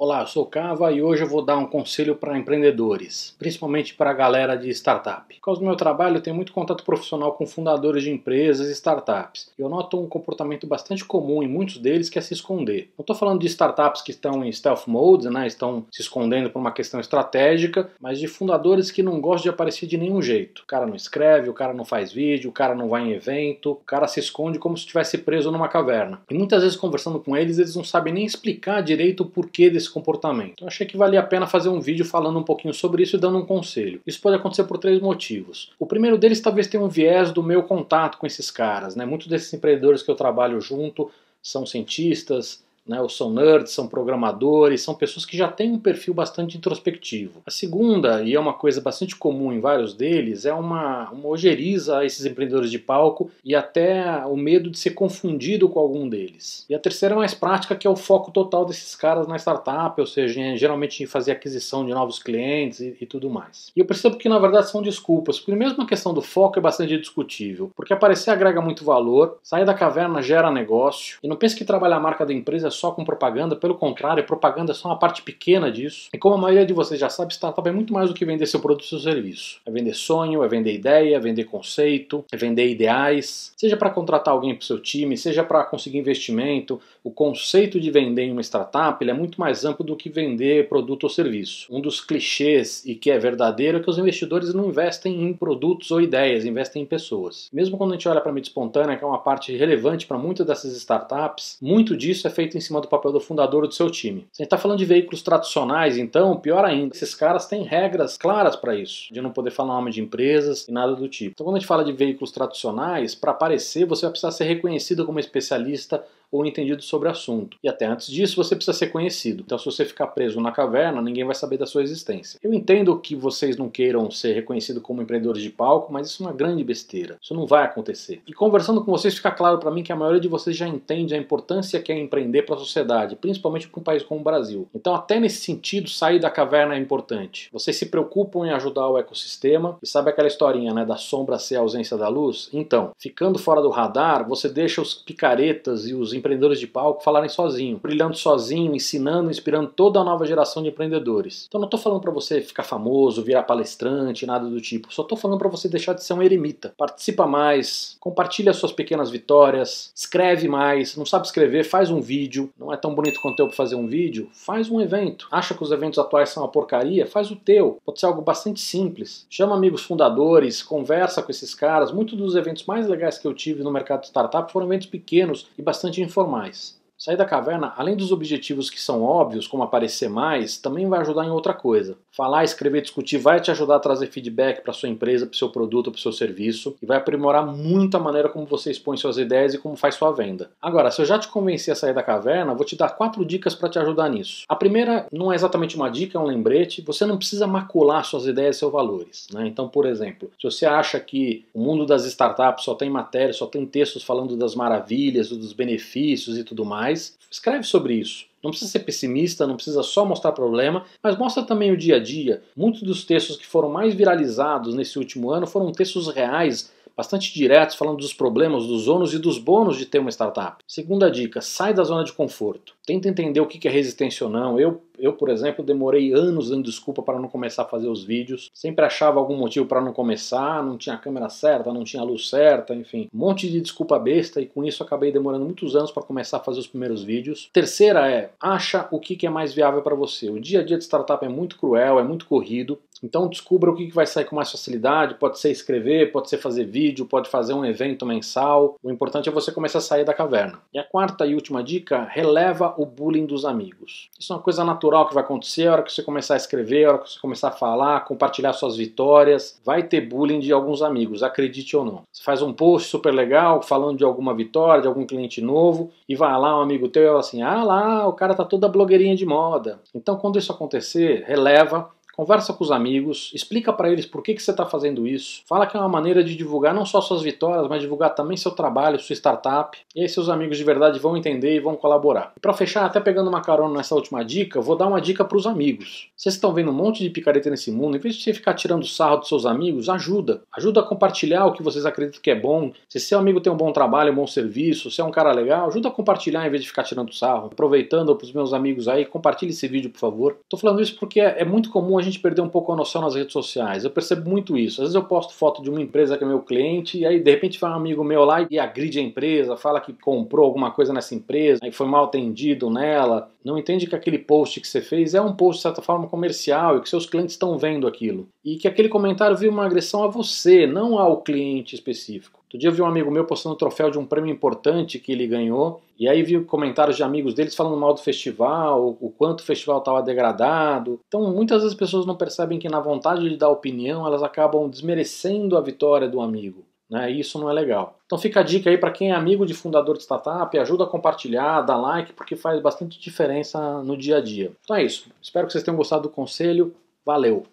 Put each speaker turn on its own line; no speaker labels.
Olá, eu sou o Cava e hoje eu vou dar um conselho para empreendedores, principalmente para a galera de startup. Por causa do meu trabalho, eu tenho muito contato profissional com fundadores de empresas e startups. Eu noto um comportamento bastante comum em muitos deles que é se esconder. Não estou falando de startups que estão em stealth mode, né, estão se escondendo por uma questão estratégica, mas de fundadores que não gostam de aparecer de nenhum jeito. O cara não escreve, o cara não faz vídeo, o cara não vai em evento, o cara se esconde como se estivesse preso numa caverna. E muitas vezes conversando com eles, eles não sabem nem explicar direito o porquê desse esse comportamento. Então, achei que valia a pena fazer um vídeo falando um pouquinho sobre isso e dando um conselho. Isso pode acontecer por três motivos. O primeiro deles talvez tenha um viés do meu contato com esses caras. Né? Muitos desses empreendedores que eu trabalho junto são cientistas, né, ou são nerds, são programadores, são pessoas que já têm um perfil bastante introspectivo. A segunda, e é uma coisa bastante comum em vários deles, é uma, uma ojeriza a esses empreendedores de palco e até o medo de ser confundido com algum deles. E a terceira é mais prática, que é o foco total desses caras na startup, ou seja, em, geralmente em fazer aquisição de novos clientes e, e tudo mais. E eu percebo que na verdade são desculpas, porque mesmo a questão do foco é bastante discutível, porque aparecer agrega muito valor, sair da caverna gera negócio, e não pense que trabalhar a marca da empresa é só com propaganda, pelo contrário, propaganda é só uma parte pequena disso. E como a maioria de vocês já sabe, startup é muito mais do que vender seu produto ou seu serviço. É vender sonho, é vender ideia, é vender conceito, é vender ideais, seja para contratar alguém para o seu time, seja para conseguir investimento. O conceito de vender em uma startup ele é muito mais amplo do que vender produto ou serviço. Um dos clichês e que é verdadeiro é que os investidores não investem em produtos ou ideias, investem em pessoas. Mesmo quando a gente olha para a mídia espontânea, que é uma parte relevante para muitas dessas startups, muito disso é feito em cima do papel do fundador ou do seu time. Se a gente está falando de veículos tradicionais, então, pior ainda, esses caras têm regras claras para isso, de não poder falar nome de empresas e nada do tipo. Então, quando a gente fala de veículos tradicionais, para aparecer, você vai precisar ser reconhecido como especialista ou entendido sobre o assunto. E até antes disso, você precisa ser conhecido. Então, se você ficar preso na caverna, ninguém vai saber da sua existência. Eu entendo que vocês não queiram ser reconhecidos como empreendedores de palco, mas isso é uma grande besteira. Isso não vai acontecer. E conversando com vocês, fica claro para mim que a maioria de vocês já entende a importância que é empreender para a sociedade, principalmente para um país como o Brasil. Então, até nesse sentido, sair da caverna é importante. Vocês se preocupam em ajudar o ecossistema. E sabe aquela historinha, né, da sombra ser a ausência da luz? Então, ficando fora do radar, você deixa os picaretas e os empreendedores de palco falarem sozinho, brilhando sozinho, ensinando, inspirando toda a nova geração de empreendedores. Então não estou falando para você ficar famoso, virar palestrante, nada do tipo. Só estou falando para você deixar de ser um eremita. Participa mais, compartilha suas pequenas vitórias, escreve mais. Não sabe escrever? Faz um vídeo. Não é tão bonito quanto eu para fazer um vídeo? Faz um evento. Acha que os eventos atuais são uma porcaria? Faz o teu. Pode ser algo bastante simples. Chama amigos fundadores, conversa com esses caras. Muitos dos eventos mais legais que eu tive no mercado de startup foram eventos pequenos e bastante informais. Sair da caverna, além dos objetivos que são óbvios, como aparecer mais, também vai ajudar em outra coisa. Falar, escrever, discutir vai te ajudar a trazer feedback para sua empresa, para seu produto, para seu serviço e vai aprimorar muito a maneira como você expõe suas ideias e como faz sua venda. Agora, se eu já te convenci a sair da caverna, vou te dar quatro dicas para te ajudar nisso. A primeira não é exatamente uma dica, é um lembrete. Você não precisa macular suas ideias e seus valores. Né? Então, por exemplo, se você acha que o mundo das startups só tem matéria, só tem textos falando das maravilhas, dos benefícios e tudo mais Escreve sobre isso. Não precisa ser pessimista, não precisa só mostrar problema, mas mostra também o dia a dia. Muitos dos textos que foram mais viralizados nesse último ano foram textos reais, bastante diretos, falando dos problemas, dos ônus e dos bônus de ter uma startup. Segunda dica: sai da zona de conforto. Tenta entender o que é resistência ou não. Eu, eu, por exemplo, demorei anos dando desculpa para não começar a fazer os vídeos. Sempre achava algum motivo para não começar, não tinha a câmera certa, não tinha a luz certa, enfim. Um monte de desculpa besta e com isso acabei demorando muitos anos para começar a fazer os primeiros vídeos. Terceira é, acha o que é mais viável para você. O dia a dia de startup é muito cruel, é muito corrido. Então descubra o que vai sair com mais facilidade, pode ser escrever, pode ser fazer vídeo, pode fazer um evento mensal. O importante é você começar a sair da caverna. E a quarta e última dica, releva o bullying dos amigos. Isso é uma coisa natural que vai acontecer a hora que você começar a escrever, a hora que você começar a falar, compartilhar suas vitórias. Vai ter bullying de alguns amigos, acredite ou não. Você faz um post super legal falando de alguma vitória, de algum cliente novo, e vai lá um amigo teu e fala assim: ah lá, o cara tá toda blogueirinha de moda. Então, quando isso acontecer, releva conversa com os amigos, explica para eles por que, que você está fazendo isso, fala que é uma maneira de divulgar não só suas vitórias, mas divulgar também seu trabalho, sua startup, e aí seus amigos de verdade vão entender e vão colaborar. E para fechar, até pegando uma carona nessa última dica, vou dar uma dica para os amigos. Vocês estão vendo um monte de picareta nesse mundo, em vez de você ficar tirando sarro dos seus amigos, ajuda. Ajuda a compartilhar o que vocês acreditam que é bom. Se seu amigo tem um bom trabalho, um bom serviço, se é um cara legal, ajuda a compartilhar em vez de ficar tirando sarro. Aproveitando para os meus amigos aí, compartilhe esse vídeo, por favor. Estou falando isso porque é, é muito comum a gente gente perder um pouco a noção nas redes sociais. Eu percebo muito isso. Às vezes eu posto foto de uma empresa que é meu cliente, e aí de repente vai um amigo meu lá e agride a empresa, fala que comprou alguma coisa nessa empresa, e foi mal atendido nela. Não entende que aquele post que você fez é um post, de certa forma, comercial e que seus clientes estão vendo aquilo. E que aquele comentário viu uma agressão a você, não ao cliente específico. Outro dia eu vi um amigo meu postando o troféu de um prêmio importante que ele ganhou, e aí vi comentários de amigos deles falando mal do festival, o quanto o festival estava degradado. Então muitas das pessoas não percebem que na vontade de dar opinião elas acabam desmerecendo a vitória do amigo. Né? E isso não é legal. Então fica a dica aí para quem é amigo de fundador de startup, ajuda a compartilhar, dá like, porque faz bastante diferença no dia a dia. Então é isso. Espero que vocês tenham gostado do conselho. Valeu!